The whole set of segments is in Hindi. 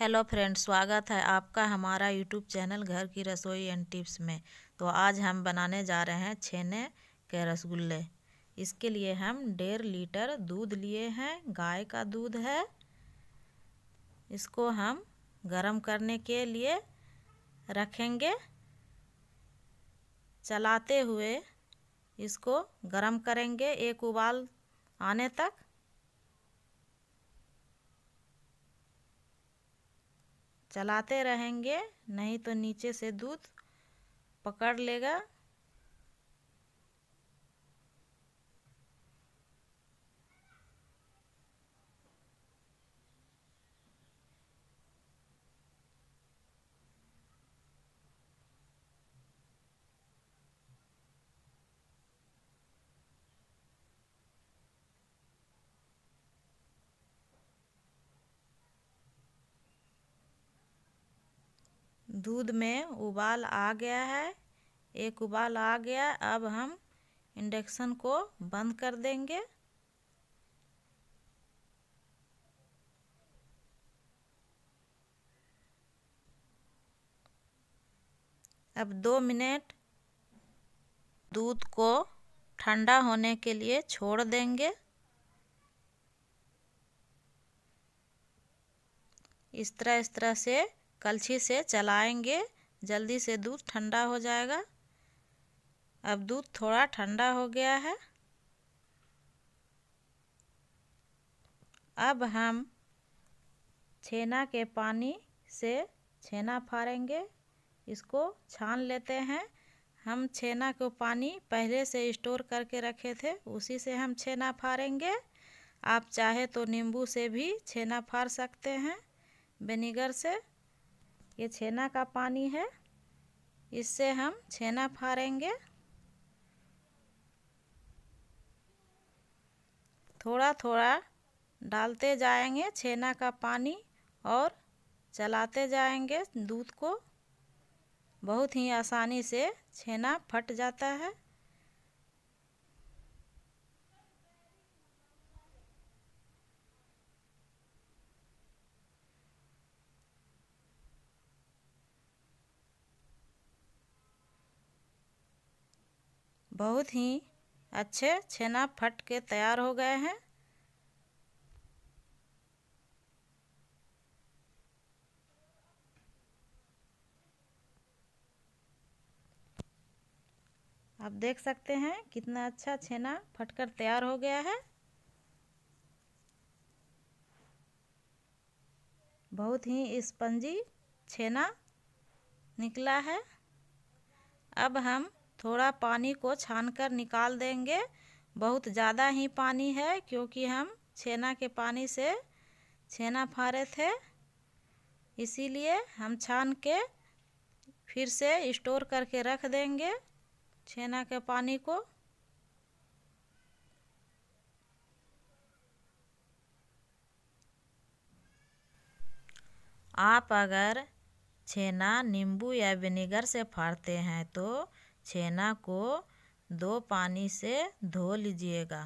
हेलो फ्रेंड्स स्वागत है आपका हमारा यूट्यूब चैनल घर की रसोई एंड टिप्स में तो आज हम बनाने जा रहे हैं छेने के रसगुल्ले इसके लिए हम डेढ़ लीटर दूध लिए हैं गाय का दूध है इसको हम गरम करने के लिए रखेंगे चलाते हुए इसको गरम करेंगे एक उबाल आने तक चलाते रहेंगे नहीं तो नीचे से दूध पकड़ लेगा दूध में उबाल आ गया है एक उबाल आ गया अब हम इंडक्शन को बंद कर देंगे अब दो मिनट दूध को ठंडा होने के लिए छोड़ देंगे इस तरह इस तरह से कलछी से चलाएंगे जल्दी से दूध ठंडा हो जाएगा अब दूध थोड़ा ठंडा हो गया है अब हम छेना के पानी से छेना फाड़ेंगे इसको छान लेते हैं हम छेना को पानी पहले से स्टोर करके रखे थे उसी से हम छेना फाड़ेंगे आप चाहे तो नींबू से भी छेना फाड़ सकते हैं विनीगर से ये छेना का पानी है इससे हम छेना फाड़ेंगे थोड़ा थोड़ा डालते जाएंगे छेना का पानी और चलाते जाएंगे दूध को बहुत ही आसानी से छेना फट जाता है बहुत ही अच्छे छेना फट के तैयार हो गए हैं आप देख सकते हैं कितना अच्छा छेना फटकर तैयार हो गया है बहुत ही स्पंजी छेना निकला है अब हम थोड़ा पानी को छान कर निकाल देंगे बहुत ज़्यादा ही पानी है क्योंकि हम छेना के पानी से छेना फाड़े थे इसीलिए हम छान के फिर से स्टोर करके रख देंगे छेना के पानी को आप अगर छेना नींबू या विनेगर से फाड़ते हैं तो छेना को दो पानी से धो लीजिएगा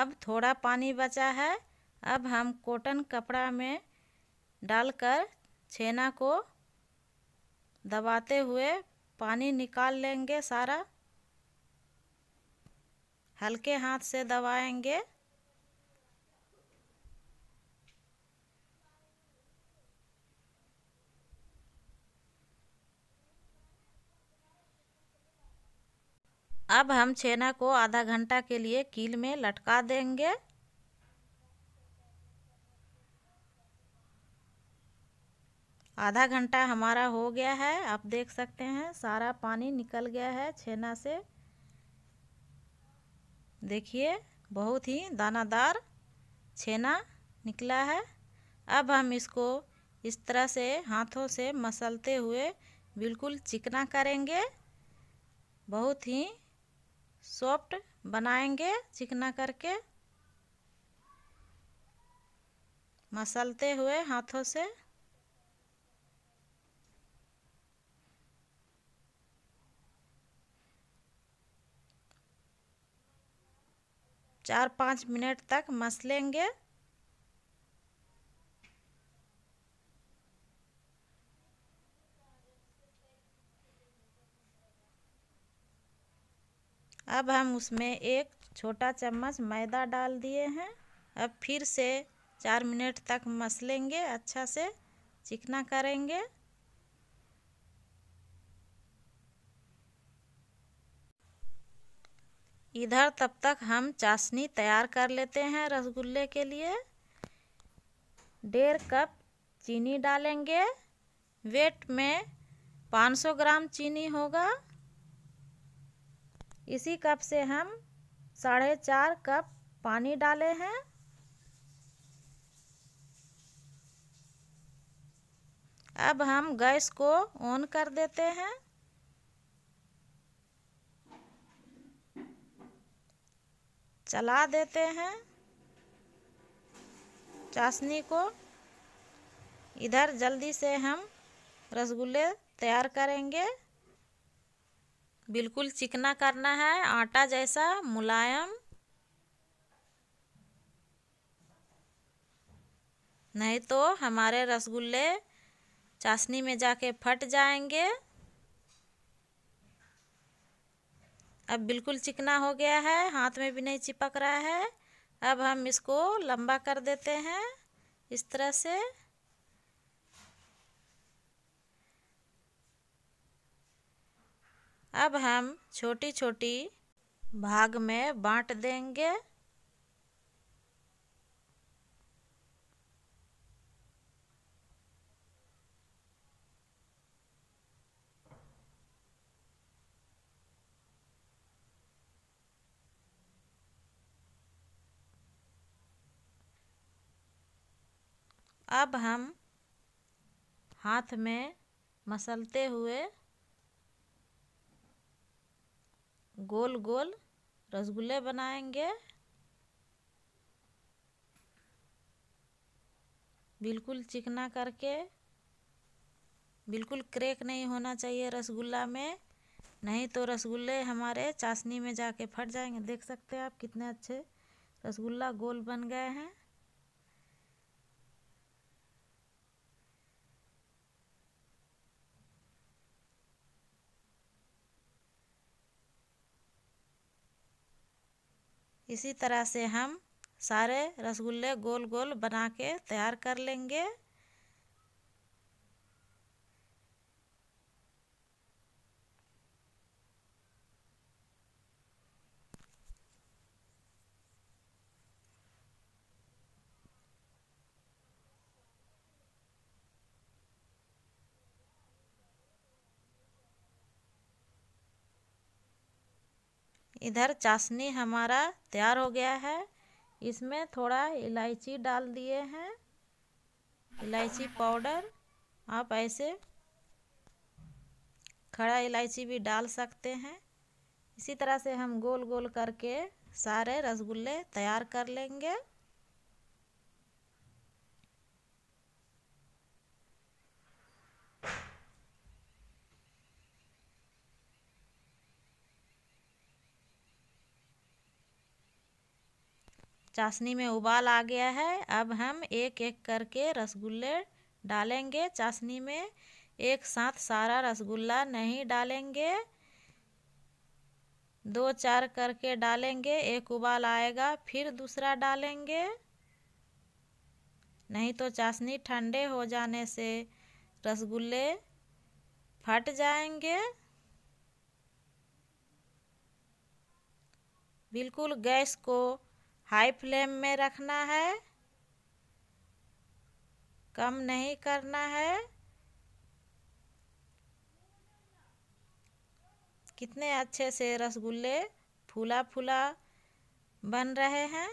अब थोड़ा पानी बचा है अब हम कॉटन कपड़ा में डालकर छेना को दबाते हुए पानी निकाल लेंगे सारा हल्के हाथ से दबाएंगे अब हम छेना को आधा घंटा के लिए कील में लटका देंगे आधा घंटा हमारा हो गया है आप देख सकते हैं सारा पानी निकल गया है छेना से देखिए बहुत ही दानादार छेना निकला है अब हम इसको इस तरह से हाथों से मसलते हुए बिल्कुल चिकना करेंगे बहुत ही सॉफ्ट बनाएंगे चिकना करके मसलते हुए हाथों से चार पाँच मिनट तक मसलेंगे अब हम उसमें एक छोटा चम्मच मैदा डाल दिए हैं अब फिर से चार मिनट तक मसलेंगे अच्छा से चिकना करेंगे इधर तब तक हम चाशनी तैयार कर लेते हैं रसगुल्ले के लिए डेढ़ कप चीनी डालेंगे वेट में 500 ग्राम चीनी होगा इसी कप से हम साढ़े चार कप पानी डाले हैं अब हम गैस को ऑन कर देते हैं चला देते हैं चाशनी को इधर जल्दी से हम रसगुल्ले तैयार करेंगे बिल्कुल चिकना करना है आटा जैसा मुलायम नहीं तो हमारे रसगुल्ले चाशनी में जाके फट जाएंगे अब बिल्कुल चिकना हो गया है हाथ में भी नहीं चिपक रहा है अब हम इसको लंबा कर देते हैं इस तरह से अब हम छोटी छोटी भाग में बांट देंगे अब हम हाथ में मसलते हुए गोल गोल रसगुल्ले बनाएंगे बिल्कुल चिकना करके बिल्कुल क्रेक नहीं होना चाहिए रसगुल्ला में नहीं तो रसगुल्ले हमारे चाशनी में जाके फट जाएंगे देख सकते हैं आप कितने अच्छे रसगुल्ला गोल बन गए हैं इसी तरह से हम सारे रसगुल्ले गोल गोल बना के तैयार कर लेंगे इधर चाशनी हमारा तैयार हो गया है इसमें थोड़ा इलायची डाल दिए हैं इलायची पाउडर आप ऐसे खड़ा इलायची भी डाल सकते हैं इसी तरह से हम गोल गोल करके सारे रसगुल्ले तैयार कर लेंगे चाशनी में उबाल आ गया है अब हम एक एक करके रसगुल्ले डालेंगे चाशनी में एक साथ सारा रसगुल्ला नहीं डालेंगे दो चार करके डालेंगे एक उबाल आएगा फिर दूसरा डालेंगे नहीं तो चाशनी ठंडे हो जाने से रसगुल्ले फट जाएंगे बिल्कुल गैस को हाई फ्लेम में रखना है कम नहीं करना है कितने अच्छे से रसगुल्ले फूला फूला बन रहे हैं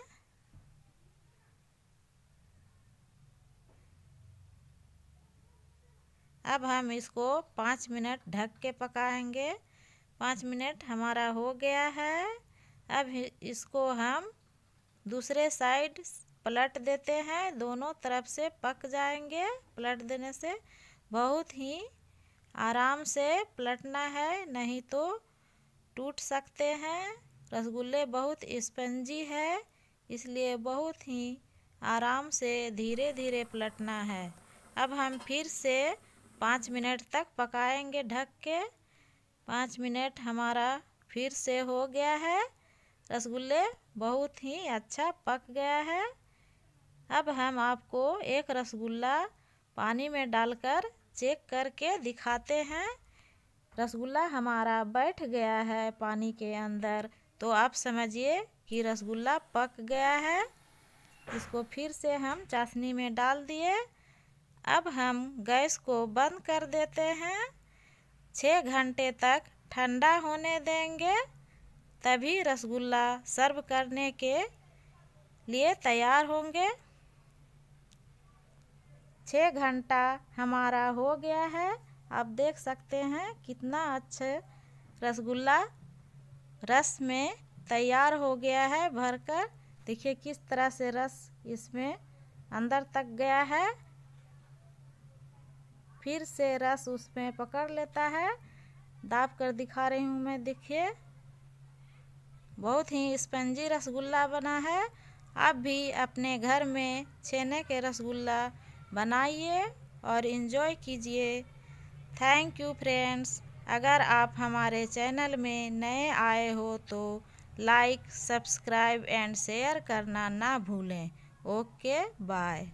अब हम इसको पाँच मिनट ढक के पकाएंगे पाँच मिनट हमारा हो गया है अब इसको हम दूसरे साइड पलट देते हैं दोनों तरफ से पक जाएंगे पलट देने से बहुत ही आराम से पलटना है नहीं तो टूट सकते हैं रसगुल्ले बहुत स्पंजी है इसलिए बहुत ही आराम से धीरे धीरे पलटना है अब हम फिर से पाँच मिनट तक पकाएंगे ढक के पाँच मिनट हमारा फिर से हो गया है रसगुल्ले बहुत ही अच्छा पक गया है अब हम आपको एक रसगुल्ला पानी में डालकर चेक करके दिखाते हैं रसगुल्ला हमारा बैठ गया है पानी के अंदर तो आप समझिए कि रसगुल्ला पक गया है इसको फिर से हम चाशनी में डाल दिए अब हम गैस को बंद कर देते हैं छः घंटे तक ठंडा होने देंगे तभी रसगुल्ला सर्व करने के लिए तैयार होंगे छः घंटा हमारा हो गया है आप देख सकते हैं कितना अच्छे रसगुल्ला रस में तैयार हो गया है भरकर देखिए किस तरह से रस इसमें अंदर तक गया है फिर से रस उसमें पकड़ लेता है दाब कर दिखा रही हूँ मैं देखिए बहुत ही स्पंजी रसगुल्ला बना है आप भी अपने घर में छेने के रसगुल्ला बनाइए और इन्जॉय कीजिए थैंक यू फ्रेंड्स अगर आप हमारे चैनल में नए आए हो तो लाइक सब्सक्राइब एंड शेयर करना ना भूलें ओके बाय